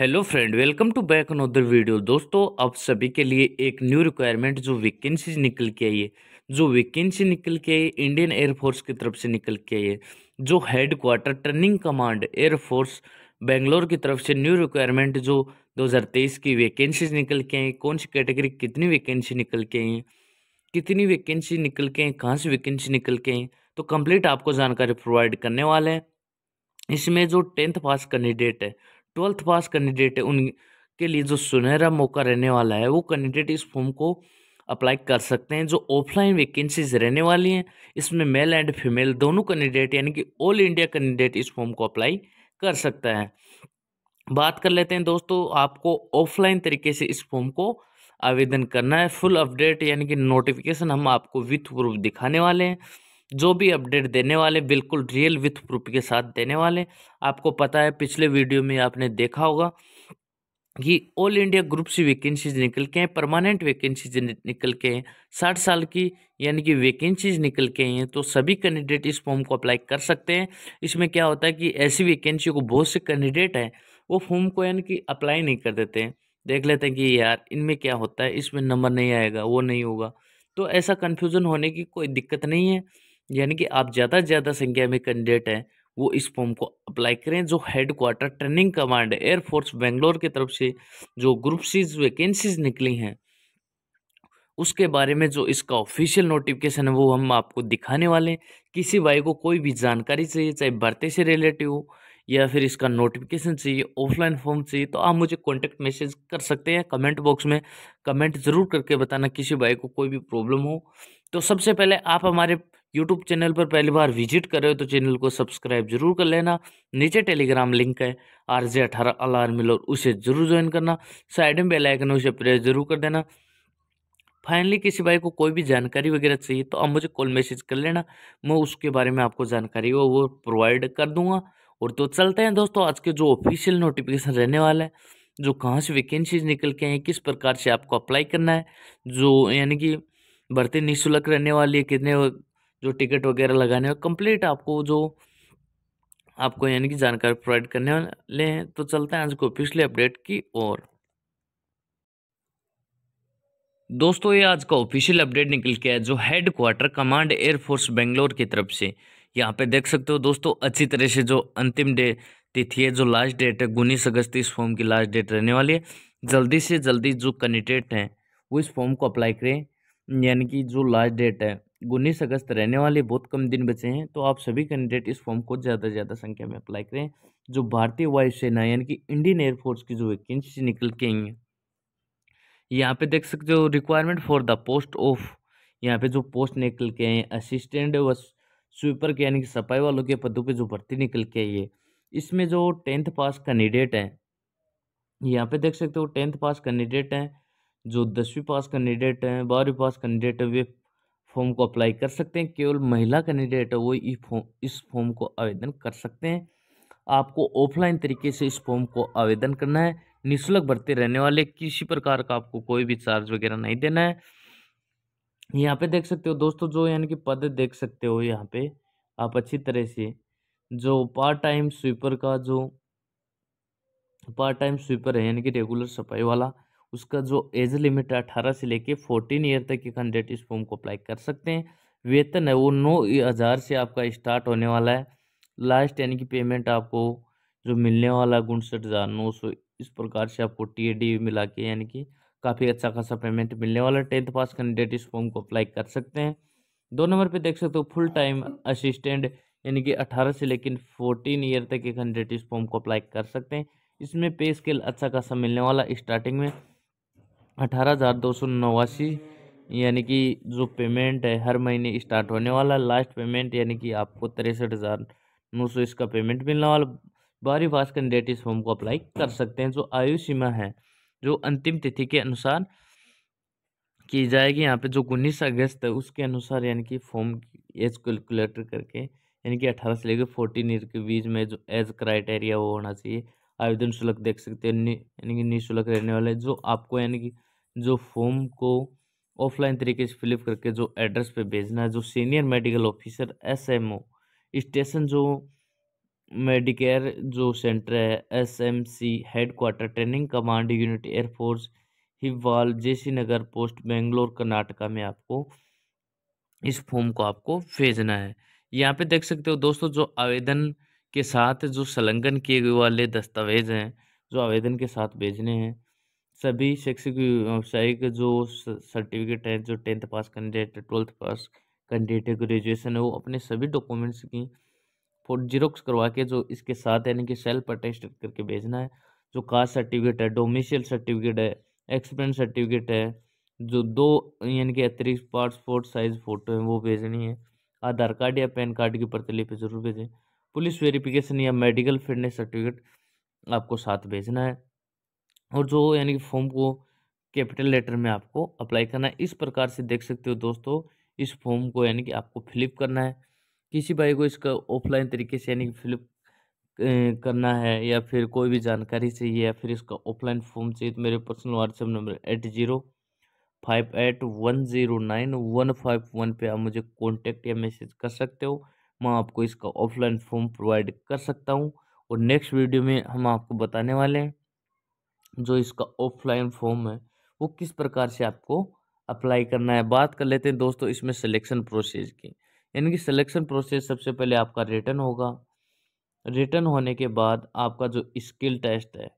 hello friend welcome to back on other video दोस्तों आप सभी के लिए एक न्यू रिक्वायरमेंट जो वैकेंसी निकल के आई है जो वैकेंसी निकल के आई है इंडियन एयरफोर्स की तरफ से निकल के आई है जो headquarter training command air force Bangalore की तरफ से न्यू रिक्वायरमेंट जो 2023 की वैकेंसीज निकल के आई कौन सी कैटेगरी कितनी वैकेंसी निकल के आई कितनी वैकेंसी निकल के आई कहाँ से वैकेंसी निकल के आई तो कंप्लीट आपको जानकारी प्रोवाइड करने वाले हैं इसमें जो टेंथ पास कैंडिडेट है ट्वेल्थ पास कैंडिडेट है उनके लिए जो सुनहरा मौका रहने वाला है वो कैंडिडेट इस फॉर्म को अप्लाई कर सकते हैं जो ऑफलाइन वैकेंसीज रहने वाली हैं इसमें मेल एंड फीमेल दोनों कैंडिडेट यानी कि ऑल इंडिया कैंडिडेट इस फॉर्म को अप्लाई कर सकता है बात कर लेते हैं दोस्तों आपको ऑफलाइन तरीके से इस फॉर्म को आवेदन करना है फुल अपडेट यानी कि नोटिफिकेशन हम आपको विथ प्रूफ दिखाने वाले हैं जो भी अपडेट देने वाले बिल्कुल रियल विथ प्रूफ के साथ देने वाले आपको पता है पिछले वीडियो में आपने देखा होगा कि ऑल इंडिया ग्रुप से वैकेंसीज निकल के हैं परमानेंट वैकेंसीज निकल के हैं साठ साल की यानी कि वैकेंसीज निकल के हैं तो सभी कैंडिडेट इस फॉर्म को अप्लाई कर सकते हैं इसमें क्या होता है कि ऐसी वैकेंसी को बहुत से कैंडिडेट हैं वो फॉर्म को यानी कि अप्लाई नहीं कर देते हैं देख लेते हैं कि यार इनमें क्या होता है इसमें नंबर नहीं आएगा वो नहीं होगा तो ऐसा कन्फ्यूज़न होने की कोई दिक्कत नहीं है यानी कि आप ज़्यादा से ज़्यादा संख्या में कैंडिडेट हैं वो इस फॉर्म को अप्लाई करें जो headquarter training command air force Bangalore की तरफ से जो ग्रुप सीज वैकेंसीज निकली हैं उसके बारे में जो इसका ऑफिशियल नोटिफिकेशन है वो हम आपको दिखाने वाले हैं किसी भाई को कोई भी जानकारी चाहिए चाहे भर्ती से रिलेटिव हो या फिर इसका नोटिफिकेशन चाहिए ऑफलाइन फॉर्म चाहिए तो आप मुझे कॉन्टैक्ट मैसेज कर सकते हैं कमेंट बॉक्स में कमेंट ज़रूर करके बताना किसी भाई को कोई भी प्रॉब्लम हो तो सबसे पहले आप हमारे यूट्यूब चैनल पर पहली बार विजिट कर रहे हो तो चैनल को सब्सक्राइब जरूर कर लेना नीचे टेलीग्राम लिंक है आर जे अठारह अलार्म मिलो उसे जरूर ज्वाइन करना साइड में बेल आइकन उसे प्रेस जरूर कर देना फाइनली किसी भाई को कोई भी जानकारी वगैरह चाहिए तो आप मुझे कॉल मैसेज कर लेना मैं उसके बारे में आपको जानकारी वो वो प्रोवाइड कर दूंगा और तो चलते हैं दोस्तों आज के जो ऑफिशियल नोटिफिकेशन रहने वाला है जो कहाँ से वैकेंसीज निकल के हैं किस प्रकार से आपको अप्लाई करना है जो यानी कि भर्ती निःशुल्क रहने वाली है कितने जो टिकट वगैरह लगाने और कंप्लीट आपको जो आपको यानी कि जानकारी प्रोवाइड करने वाले हैं तो चलते हैं आज को ऑफिशियल अपडेट की ओर दोस्तों ये आज का ऑफिशियल अपडेट निकल के है जो headquarter command air force Bangalore की तरफ से यहाँ पे देख सकते हो दोस्तों अच्छी तरह से जो अंतिम डे तिथि है जो लास्ट डेट है उन्नीस अगस्त इस फॉर्म की लास्ट डेट रहने वाली है जल्दी से जल्दी जो कैंडिडेट हैं वो इस फॉर्म को अप्लाई करें यानी कि जो लास्ट डेट है उन्नीस अगस्त रहने वाले बहुत कम दिन बचे हैं तो आप सभी कैंडिडेट इस फॉर्म को ज़्यादा से ज़्यादा संख्या में अप्लाई करें जो भारतीय वायुसेना यानी कि इंडियन एयरफोर्स की जो वैकेंसी निकल के आई हैं यहाँ पे देख सकते हो requirement for the post of यहाँ पे जो पोस्ट निकल के हैं असिस्टेंट व स्वीपर के यानी कि सफाई वालों के पदों पर जो भर्ती निकल के आई है इसमें जो टेंथ पास कैंडिडेट हैं यहाँ पे देख सकते हो टेंथ पास कैंडिडेट हैं जो दसवीं पास कैंडिडेट हैं बारहवीं पास कैंडिडेट हैं वे फॉर्म को अप्लाई कर सकते हैं केवल महिला कैंडिडेट है वो इस फॉर्म इस फॉर्म को आवेदन कर सकते हैं आपको ऑफलाइन तरीके से इस फॉर्म को आवेदन करना है निःशुल्क भरते रहने वाले किसी प्रकार का आपको कोई भी चार्ज वगैरह नहीं देना है यहाँ पे देख सकते हो दोस्तों जो यानी कि पद देख सकते हो यहाँ पे आप अच्छी तरह से जो पार्ट टाइम स्वीपर का जो पार्ट टाइम स्वीपर है यानी कि रेगुलर सफाई वाला उसका जो एज लिमिट है अठारह से लेके फोर्टीन ईयर तक के कैंडिडेट इस फॉर्म को अप्लाई कर सकते हैं वेतन है वो नौ हज़ार से आपका स्टार्ट होने वाला है लास्ट यानी कि पेमेंट आपको जो मिलने वाला है उनसठ हज़ार नौ सौ इस प्रकार से आपको टी डी मिला के यानी कि काफ़ी अच्छा खासा पेमेंट मिलने वाला है टेंथ पास कैंडिडेट इस फॉर्म को अप्लाई कर सकते हैं दो नंबर पे देख सकते हो फुल टाइम असिस्टेंट यानी कि अठारह से लेकिन फोर्टीन ईयर तक के कैंडिडेट इस फॉर्म को अप्लाई कर सकते हैं इसमें पे स्केल अच्छा खासा मिलने वाला स्टार्टिंग में अठारह हज़ार दो सौ नवासी यानी कि जो पेमेंट है हर महीने स्टार्ट होने वाला लास्ट पेमेंट यानी कि आपको तिरसठ हज़ार नौ सौ इसका पेमेंट मिलने वाला बारी वास कैंडिडेट इस फॉर्म को अप्लाई कर सकते हैं जो आयु सीमा है जो अंतिम तिथि के अनुसार की जाएगी यहाँ पे जो उन्नीस अगस्त है उसके अनुसार यानी कि फॉर्म एज कैलकुलेटर करके यानी कि अठारह से लेकर फोर्टीन ईयर के बीच में जो एज क्राइटेरिया वो होना चाहिए आवेदन शुल्क देख सकते हैं यानी कि निःशुल्क रहने वाले जो आपको यानी कि जो फॉर्म को ऑफलाइन तरीके से फिलअप करके जो एड्रेस पे भेजना है जो senior medical officer S M O station जो मेडिकेयर जो सेंटर है S M C headquarter training command unit air force हिवाल सी नगर पोस्ट बेंगलोर कर्नाटका में आपको इस फॉर्म को आपको भेजना है यहाँ पे देख सकते हो दोस्तों जो आवेदन के साथ जो संलग्न किए गए वाले दस्तावेज हैं जो आवेदन के साथ भेजने हैं सभी शैक्षिक व्यावसायिक जो सर्टिफिकेट है जो tenth pass candidate twelfth pass candidate है ग्रेजुएशन है वो अपने सभी डॉक्यूमेंट्स की फोट जीरोक्स करवा के जो इसके साथ यानी कि सेल्फ अटेस्ट करके भेजना है जो कास्ट सर्टिफिकेट है डोमिशियल सर्टिफिकेट है एक्सपेंस सर्टिफिकेट है जो दो यानी कि अतिरिक्त पासपोर्ट साइज फ़ोटो है वो भेजनी है आधार कार्ड या पैन कार्ड की प्रतिलिपि जरूर भेजें पुलिस वेरिफिकेशन या मेडिकल फिटनेस सर्टिफिकेट आपको साथ भेजना है और जो यानी कि फॉर्म को कैपिटल लेटर में आपको अप्लाई करना है इस प्रकार से देख सकते हो दोस्तों इस फॉर्म को यानी कि आपको फिलिप करना है किसी भाई को इसका ऑफलाइन तरीके से यानी कि फिलिप करना है या फिर कोई भी जानकारी चाहिए या फिर इसका ऑफलाइन फॉर्म चाहिए तो मेरे personal WhatsApp number eight zero five eight one zero nine one five one पर आप मुझे कॉन्टैक्ट या मैसेज कर सकते हो मैं आपको इसका ऑफलाइन फॉर्म प्रोवाइड कर सकता हूँ और नेक्स्ट वीडियो में हम आपको बताने वाले हैं जो इसका ऑफलाइन फॉर्म है वो किस प्रकार से आपको अप्लाई करना है बात कर लेते हैं दोस्तों इसमें सिलेक्शन प्रोसेस की यानी कि सिलेक्शन प्रोसेस सबसे पहले आपका रिटर्न होगा रिटर्न होने के बाद आपका जो स्किल टेस्ट है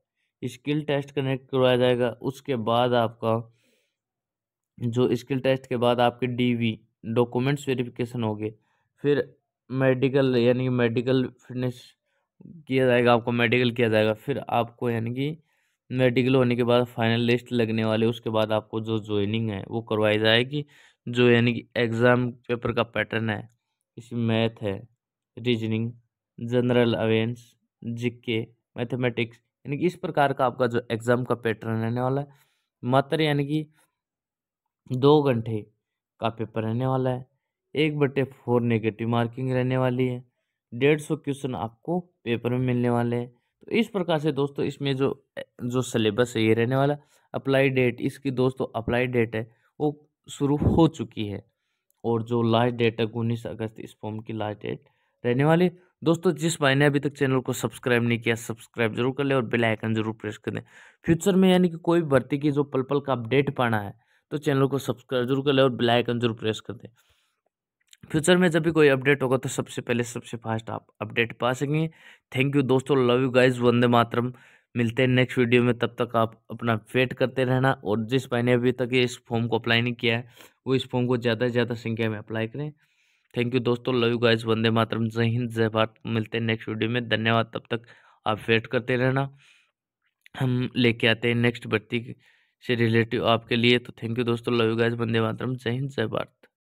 स्किल टेस्ट कनेक्ट करवाया जाएगा उसके बाद आपका जो स्किल टेस्ट के बाद आपके डीवी डॉक्यूमेंट्स वेरिफिकेशन हो गए फिर मेडिकल यानी कि मेडिकल फिटनेस किया जाएगा आपको मेडिकल किया जाएगा फिर आपको यानी कि मेडिकल होने के बाद फाइनल लिस्ट लगने वाले उसके बाद आपको जो ज्वाइनिंग है वो करवाई जाएगी जो यानी कि एग्ज़ाम पेपर का पैटर्न है इसमें मैथ है reasoning general awareness GK mathematics यानी कि इस प्रकार का आपका जो एग्ज़ाम का पैटर्न रहने वाला है मात्र यानी कि दो घंटे का पेपर रहने वाला है एक बटे फोर नेगेटिव मार्किंग रहने वाली है डेढ़ सौ क्वेश्चन आपको पेपर में मिलने वाले हैं तो इस प्रकार से दोस्तों इसमें जो जो सिलेबस है ये रहने वाला अप्लाई डेट इसकी दोस्तों अप्लाई डेट है वो शुरू हो चुकी है और जो लास्ट डेट है उन्नीस अगस्त इस फॉर्म की लास्ट डेट रहने वाली दोस्तों जिस भाई ने अभी तक चैनल को सब्सक्राइब नहीं किया सब्सक्राइब जरूर कर ले और बेल आइकन जरूर प्रेस कर दें फ्यूचर में यानी कि कोई भर्ती की जो पल पल का अपडेट पाना है तो चैनल को सब्सक्राइब जरूर कर ले और बेल आइकन जरूर प्रेस कर दें फ्यूचर में जब भी कोई अपडेट होगा तो सबसे पहले सबसे फास्ट आप अपडेट पा सकेंगे थैंक यू दोस्तों लव यू गाइज वंदे मातरम मिलते हैं नेक्स्ट वीडियो में तब तक आप अपना वेट करते रहना और जिस भाई ने अभी तक इस फॉर्म को अप्लाई नहीं किया है वो इस फॉर्म को ज़्यादा से ज़्यादा संख्या में अप्लाई करें थैंक यू दोस्तों लव यू गाइज वंदे मातरम जय हिंद जय भारत मिलते हैं नेक्स्ट वीडियो में धन्यवाद तब तक आप वेट करते रहना हम लेके आते हैं नेक्स्ट भर्ती से रिलेटिव आपके लिए तो थैंक यू दोस्तों लव यू गाइज वंदे मातरम जय हिंद जय भारत